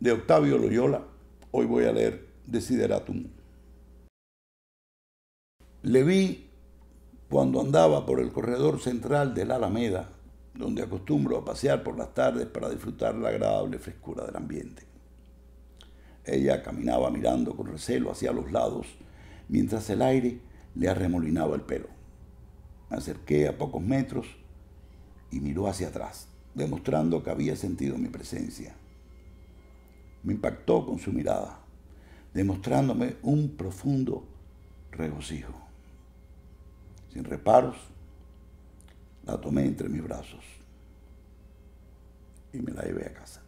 de Octavio Loyola, hoy voy a leer Desideratum. Le vi cuando andaba por el corredor central de la Alameda, donde acostumbro a pasear por las tardes para disfrutar la agradable frescura del ambiente. Ella caminaba mirando con recelo hacia los lados, mientras el aire le arremolinaba el pelo. Me acerqué a pocos metros y miró hacia atrás, demostrando que había sentido mi presencia. Me impactó con su mirada, demostrándome un profundo regocijo. Sin reparos, la tomé entre mis brazos y me la llevé a casa.